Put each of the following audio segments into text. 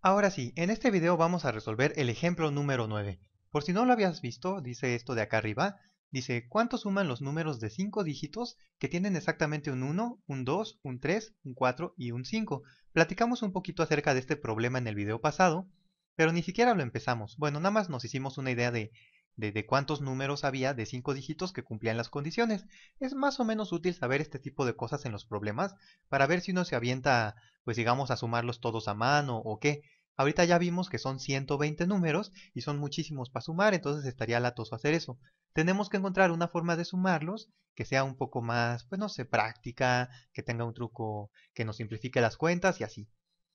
Ahora sí, en este video vamos a resolver el ejemplo número 9. Por si no lo habías visto, dice esto de acá arriba, dice ¿cuánto suman los números de 5 dígitos que tienen exactamente un 1, un 2, un 3, un 4 y un 5? Platicamos un poquito acerca de este problema en el video pasado, pero ni siquiera lo empezamos. Bueno, nada más nos hicimos una idea de de, cuántos números había de cinco dígitos que cumplían las condiciones. Es más o menos útil saber este tipo de cosas en los problemas para ver si uno se avienta, pues digamos, a sumarlos todos a mano o qué. Ahorita ya vimos que son 120 números y son muchísimos para sumar, entonces estaría latoso hacer eso. Tenemos que encontrar una forma de sumarlos que sea un poco más, pues no sé, práctica, que tenga un truco que nos simplifique las cuentas y así.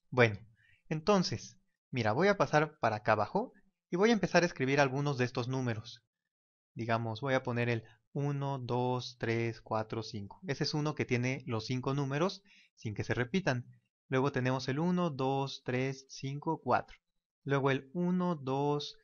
Bueno, entonces, mira, voy a pasar para acá abajo y voy a empezar a escribir algunos de estos números. Digamos, voy a poner el 1, 2, 3, 4, 5. Ese es uno que tiene los 5 números sin que se repitan. Luego tenemos el 1, 2, 3, 5, 4. Luego el 1, 2,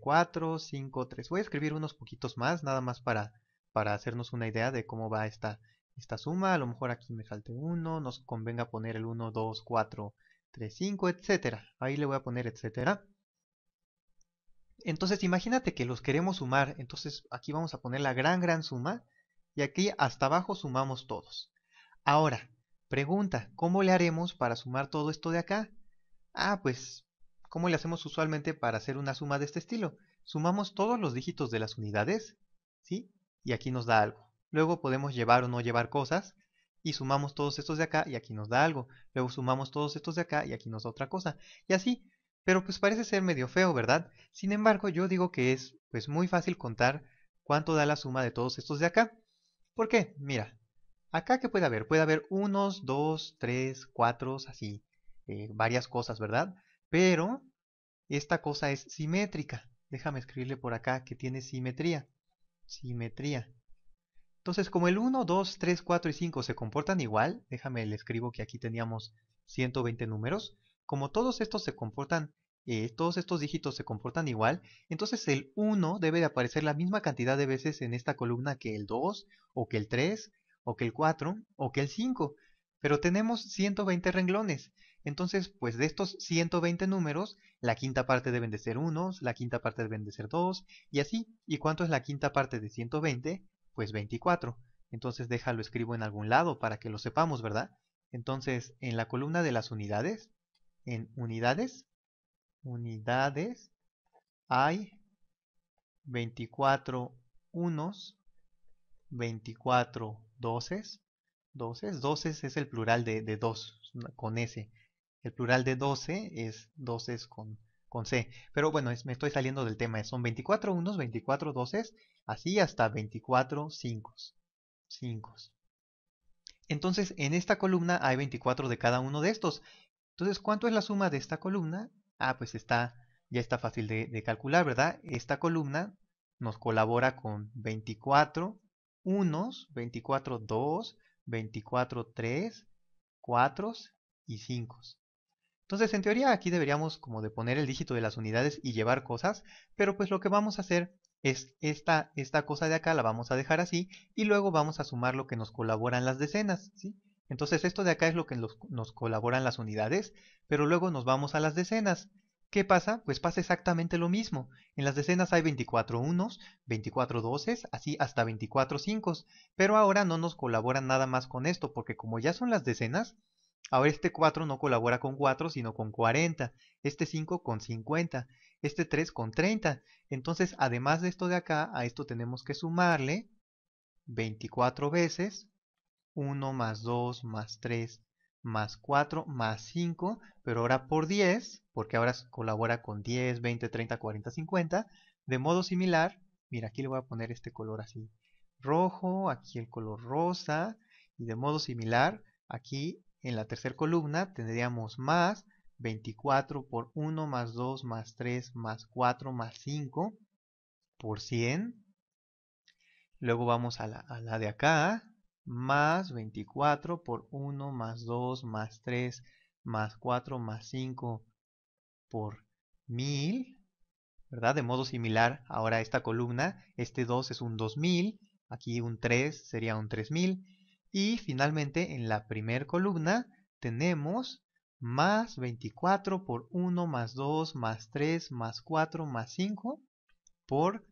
4, 5, 3. Voy a escribir unos poquitos más, nada más para, para hacernos una idea de cómo va esta, esta suma. A lo mejor aquí me falte uno nos convenga poner el 1, 2, 4, 3, 5, etcétera. Ahí le voy a poner etcétera. Entonces imagínate que los queremos sumar, entonces aquí vamos a poner la gran gran suma y aquí hasta abajo sumamos todos. Ahora, pregunta, ¿cómo le haremos para sumar todo esto de acá? Ah, pues, ¿cómo le hacemos usualmente para hacer una suma de este estilo? Sumamos todos los dígitos de las unidades, ¿sí? Y aquí nos da algo. Luego podemos llevar o no llevar cosas y sumamos todos estos de acá y aquí nos da algo. Luego sumamos todos estos de acá y aquí nos da otra cosa. Y así, pero pues parece ser medio feo, ¿verdad? Sin embargo, yo digo que es pues muy fácil contar cuánto da la suma de todos estos de acá. ¿Por qué? Mira, acá que puede haber, puede haber unos, dos, tres, cuatro, así, eh, varias cosas, ¿verdad? Pero esta cosa es simétrica. Déjame escribirle por acá que tiene simetría. Simetría. Entonces, como el 1, 2, 3, 4 y 5 se comportan igual, déjame le escribo que aquí teníamos 120 números como todos estos se comportan, eh, todos estos dígitos se comportan igual, entonces el 1 debe de aparecer la misma cantidad de veces en esta columna que el 2, o que el 3, o que el 4, o que el 5. Pero tenemos 120 renglones, entonces pues de estos 120 números, la quinta parte deben de ser unos, la quinta parte deben de ser 2, y así. ¿Y cuánto es la quinta parte de 120? Pues 24. Entonces déjalo escribo en algún lado para que lo sepamos, ¿verdad? Entonces, en la columna de las unidades, en unidades, unidades, hay 24 unos, 24 doces, doces, doces es el plural de, de dos, con S. El plural de 12 es doces con, C. Pero bueno, me estoy saliendo del tema. Son 24 unos, 24 doces, así hasta 24 cinco. Cinco. Entonces, en esta columna hay 24 de cada uno de estos. Entonces, ¿cuánto es la suma de esta columna? Ah, pues está, ya está fácil de, calcular, ¿verdad? Esta columna nos colabora con 24 unos, 24 2, 24 3, 4 y 5. Entonces, en teoría aquí deberíamos como de poner el dígito de las unidades y llevar cosas, pero pues lo que vamos a hacer es esta, esta cosa de acá la vamos a dejar así y luego vamos a sumar lo que nos colaboran las decenas, ¿sí? Entonces esto de acá es lo que nos colaboran las unidades, pero luego nos vamos a las decenas. ¿Qué pasa? Pues pasa exactamente lo mismo. En las decenas hay 24 unos, 24 doces, así hasta 24 cinco. Pero ahora no nos colaboran nada más con esto, porque como ya son las decenas, ahora este 4 no colabora con 4, sino con 40. Este 5 con 50. Este 3 con 30. Entonces, además de esto de acá, a esto tenemos que sumarle 24 veces 1 más 2 más 3 más 4 más 5, pero ahora por 10, porque ahora colabora con 10, 20, 30, 40, 50. De modo similar, mira, aquí le voy a poner este color así rojo, aquí el color rosa, y de modo similar, aquí en la tercera columna tendríamos más 24 por 1 más 2 más 3 más 4 más 5 por 100. Luego vamos a la, a la de acá, más 24 por 1 más 2 más 3 más 4 más 5 por 1000, ¿verdad? De modo similar ahora esta columna, este 2 es un 2000, aquí un 3 sería un 3000 y finalmente en la primer columna tenemos más 24 por 1 más 2 más 3 más 4 más 5 por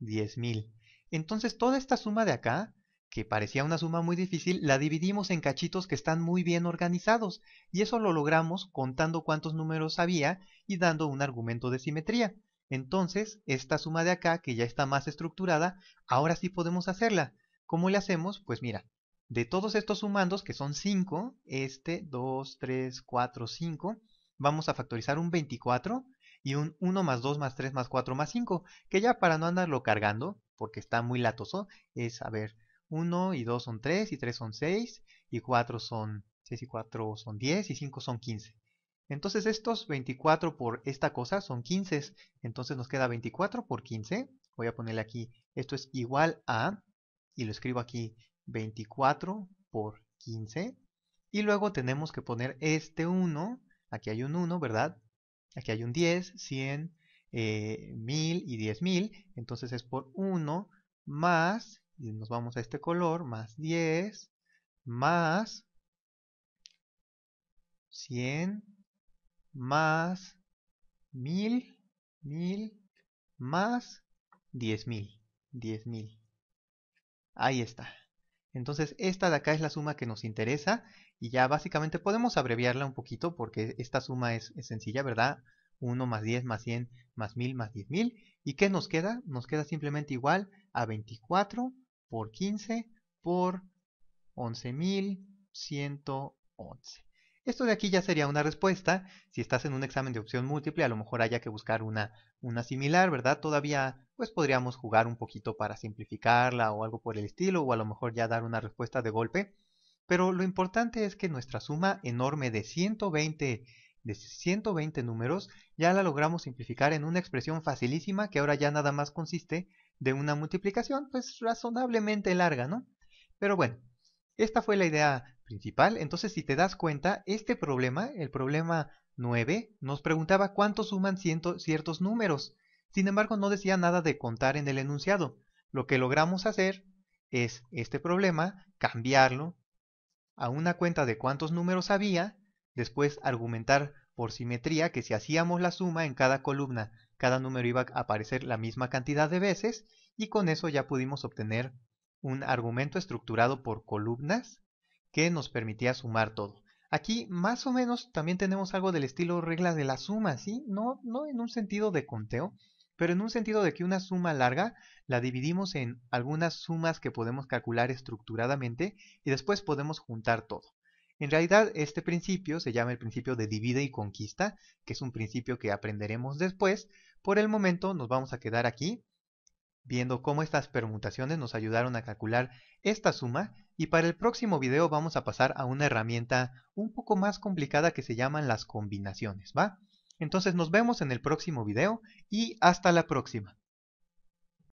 10.000. Entonces toda esta suma de acá que parecía una suma muy difícil, la dividimos en cachitos que están muy bien organizados, y eso lo logramos contando cuántos números había y dando un argumento de simetría. Entonces, esta suma de acá, que ya está más estructurada, ahora sí podemos hacerla. ¿Cómo le hacemos? Pues mira, de todos estos sumandos, que son 5, este, 2, 3, 4, 5, vamos a factorizar un 24 y un 1 más 2 más 3 más 4 más 5, que ya para no andarlo cargando, porque está muy latoso, es, a ver, 1 y 2 son 3 y 3 son 6 y 4 son 6 y 4 son 10 y 5 son 15. Entonces estos 24 por esta cosa son 15, entonces nos queda 24 por 15. Voy a ponerle aquí, esto es igual a, y lo escribo aquí, 24 por 15. Y luego tenemos que poner este 1, aquí hay un 1, ¿verdad? Aquí hay un 10, 100, 1000 y 10000, entonces es por 1 más y nos vamos a este color, más 10, más 100, más 1000, 1000, más 10.000, 10.000. Ahí está. Entonces esta de acá es la suma que nos interesa y ya básicamente podemos abreviarla un poquito porque esta suma es, es sencilla, ¿verdad? 1 más 10 más 100 más 1000 más 10.000. ¿Y qué nos queda? Nos queda simplemente igual a 24 por 15 por 11.111. Esto de aquí ya sería una respuesta. Si estás en un examen de opción múltiple, a lo mejor haya que buscar una, una similar, ¿verdad? Todavía pues podríamos jugar un poquito para simplificarla o algo por el estilo, o a lo mejor ya dar una respuesta de golpe. Pero lo importante es que nuestra suma enorme de 120 de 120 números, ya la logramos simplificar en una expresión facilísima que ahora ya nada más consiste de una multiplicación pues razonablemente larga, ¿no? Pero bueno, esta fue la idea principal, entonces si te das cuenta, este problema, el problema 9, nos preguntaba cuánto suman ciertos números, sin embargo no decía nada de contar en el enunciado, lo que logramos hacer es este problema, cambiarlo a una cuenta de cuántos números había Después argumentar por simetría que si hacíamos la suma en cada columna, cada número iba a aparecer la misma cantidad de veces y con eso ya pudimos obtener un argumento estructurado por columnas que nos permitía sumar todo. Aquí más o menos también tenemos algo del estilo regla de la suma, ¿sí? No, no en un sentido de conteo, pero en un sentido de que una suma larga la dividimos en algunas sumas que podemos calcular estructuradamente y después podemos juntar todo. En realidad, este principio se llama el principio de divide y conquista, que es un principio que aprenderemos después. Por el momento nos vamos a quedar aquí, viendo cómo estas permutaciones nos ayudaron a calcular esta suma, y para el próximo video vamos a pasar a una herramienta un poco más complicada que se llaman las combinaciones, ¿va? Entonces nos vemos en el próximo video y hasta la próxima.